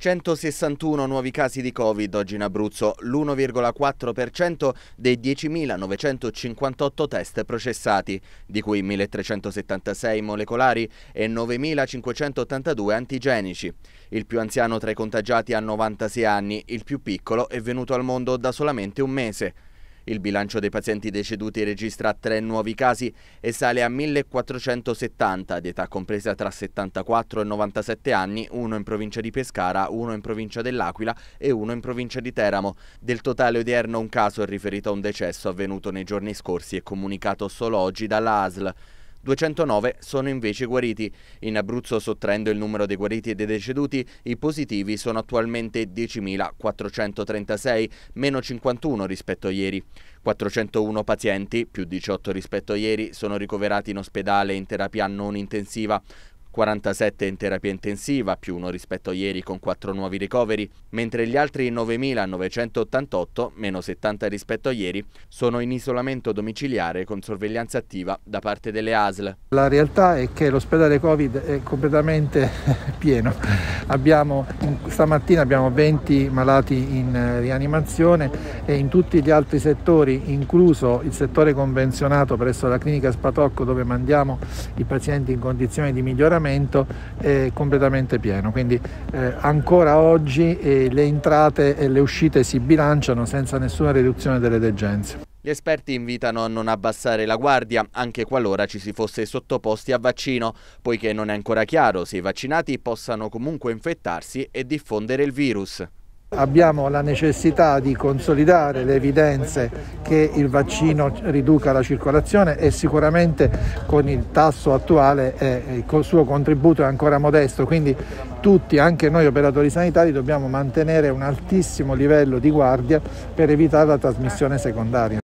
161 nuovi casi di Covid oggi in Abruzzo, l'1,4% dei 10.958 test processati, di cui 1.376 molecolari e 9.582 antigenici. Il più anziano tra i contagiati ha 96 anni, il più piccolo è venuto al mondo da solamente un mese. Il bilancio dei pazienti deceduti registra tre nuovi casi e sale a 1470 di età compresa tra 74 e 97 anni, uno in provincia di Pescara, uno in provincia dell'Aquila e uno in provincia di Teramo. Del totale odierno un caso è riferito a un decesso avvenuto nei giorni scorsi e comunicato solo oggi dalla ASL. 209 sono invece guariti. In Abruzzo, sottraendo il numero dei guariti e dei deceduti, i positivi sono attualmente 10.436, meno 51 rispetto a ieri. 401 pazienti, più 18 rispetto a ieri, sono ricoverati in ospedale in terapia non intensiva. 47 in terapia intensiva, più uno rispetto a ieri con 4 nuovi ricoveri, mentre gli altri 9.988, meno 70 rispetto a ieri, sono in isolamento domiciliare con sorveglianza attiva da parte delle ASL. La realtà è che l'ospedale Covid è completamente pieno. Abbiamo, stamattina abbiamo 20 malati in rianimazione e in tutti gli altri settori, incluso il settore convenzionato presso la clinica Spatocco dove mandiamo i pazienti in condizioni di miglioramento, momento è completamente pieno, quindi eh, ancora oggi eh, le entrate e le uscite si bilanciano senza nessuna riduzione delle degenze. Gli esperti invitano a non abbassare la guardia, anche qualora ci si fosse sottoposti a vaccino, poiché non è ancora chiaro se i vaccinati possano comunque infettarsi e diffondere il virus. Abbiamo la necessità di consolidare le evidenze che il vaccino riduca la circolazione e sicuramente con il tasso attuale eh, il suo contributo è ancora modesto, quindi tutti, anche noi operatori sanitari, dobbiamo mantenere un altissimo livello di guardia per evitare la trasmissione secondaria.